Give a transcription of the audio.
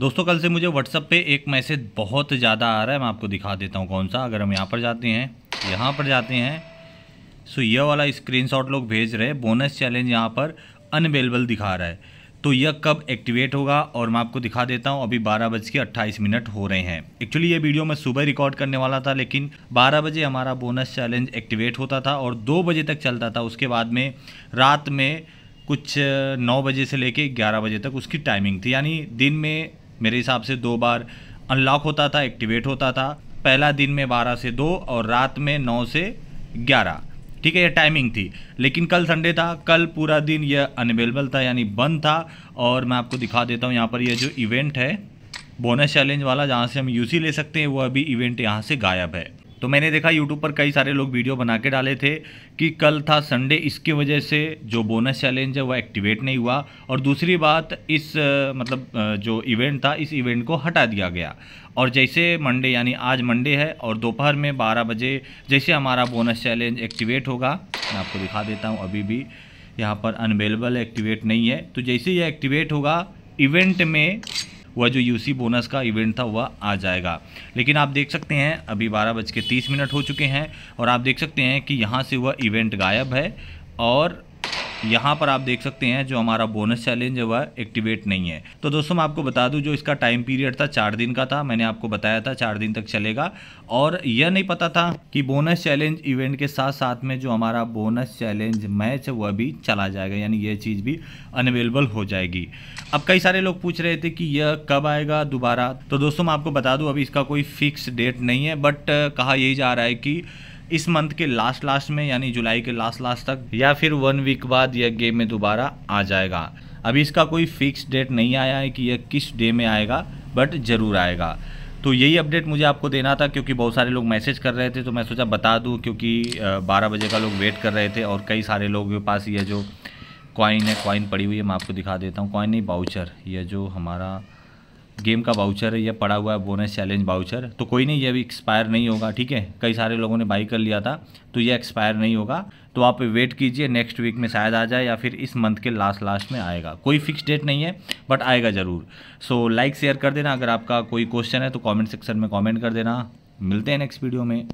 दोस्तों कल से मुझे व्हाट्सअप पे एक मैसेज बहुत ज़्यादा आ रहा है मैं आपको दिखा देता हूँ कौन सा अगर हम यहाँ पर जाते हैं यहाँ पर जाते हैं सो यह वाला स्क्रीनशॉट लोग भेज रहे हैं बोनस चैलेंज यहाँ पर अनअवेलेबल दिखा रहा है तो यह कब एक्टिवेट होगा और मैं आपको दिखा देता हूँ अभी बारह बज के अट्ठाईस मिनट हो रहे हैं एक्चुअली ये वीडियो मैं सुबह रिकॉर्ड करने वाला था लेकिन बारह बजे हमारा बोनस चैलेंज एक्टिवेट होता था और दो बजे तक चलता था उसके बाद में रात में कुछ नौ बजे से लेके ग्यारह बजे तक उसकी टाइमिंग थी यानी दिन में मेरे हिसाब से दो बार अनलॉक होता था एक्टिवेट होता था पहला दिन में बारह से दो और रात में नौ से ग्यारह ठीक है ये टाइमिंग थी लेकिन कल संडे था कल पूरा दिन यह अनअवेलेबल था यानी बंद था और मैं आपको दिखा देता हूँ यहाँ पर यह जो इवेंट है बोनस चैलेंज वाला जहाँ से हम यूसी ले सकते हैं वो अभी इवेंट यहाँ से गायब है तो मैंने देखा यूट्यूब पर कई सारे लोग वीडियो बना के डाले थे कि कल था संडे इसकी वजह से जो बोनस चैलेंज है वह एक्टिवेट नहीं हुआ और दूसरी बात इस मतलब जो इवेंट था इस इवेंट को हटा दिया गया और जैसे मंडे यानी आज मंडे है और दोपहर में 12 बजे जैसे हमारा बोनस चैलेंज एक्टिवेट होगा मैं आपको दिखा देता हूँ अभी भी यहाँ पर अनवेलेबल एक्टिवेट नहीं है तो जैसे यह एक्टिवेट होगा इवेंट में वह जो यू बोनस का इवेंट था वह आ जाएगा लेकिन आप देख सकते हैं अभी बारह बज के तीस मिनट हो चुके हैं और आप देख सकते हैं कि यहाँ से वह इवेंट गायब है और यहाँ पर आप देख सकते हैं जो हमारा बोनस चैलेंज है वह एक्टिवेट नहीं है तो दोस्तों मैं आपको बता दूँ जो इसका टाइम पीरियड था चार दिन का था मैंने आपको बताया था चार दिन तक चलेगा और यह नहीं पता था कि बोनस चैलेंज इवेंट के साथ साथ में जो हमारा बोनस चैलेंज मैच है वह भी चला जाएगा यानी यह चीज़ भी अनवेलेबल हो जाएगी अब कई सारे लोग पूछ रहे थे कि यह कब आएगा दोबारा तो दोस्तों मैं आपको बता दूँ अभी इसका कोई फिक्स डेट नहीं है बट कहा यही जा रहा है कि इस मंथ के लास्ट लास्ट में यानी जुलाई के लास्ट लास्ट तक या फिर वन वीक बाद यह गेम में दोबारा आ जाएगा अभी इसका कोई फिक्स डेट नहीं आया है कि यह किस डे में आएगा बट ज़रूर आएगा तो यही अपडेट मुझे आपको देना था क्योंकि बहुत सारे लोग मैसेज कर रहे थे तो मैं सोचा बता दूं क्योंकि 12 बजे का लोग वेट कर रहे थे और कई सारे लोगों के पास यह जो कॉइन है कॉइन पड़ी हुई है मैं आपको दिखा देता हूँ कॉइन नहीं बाउचर यह जो हमारा गेम का वाउचर है या पड़ा हुआ है बोनस चैलेंज वाउचर तो कोई नहीं ये अभी एक्सपायर नहीं होगा ठीक है कई सारे लोगों ने बाई कर लिया था तो ये एक्सपायर नहीं होगा तो आप वेट कीजिए नेक्स्ट वीक में शायद आ जाए या फिर इस मंथ के लास्ट लास्ट में आएगा कोई फिक्स डेट नहीं है बट आएगा ज़रूर सो लाइक शेयर कर देना अगर आपका कोई क्वेश्चन है तो कॉमेंट सेक्शन में कॉमेंट कर देना मिलते हैं नेक्स्ट वीडियो में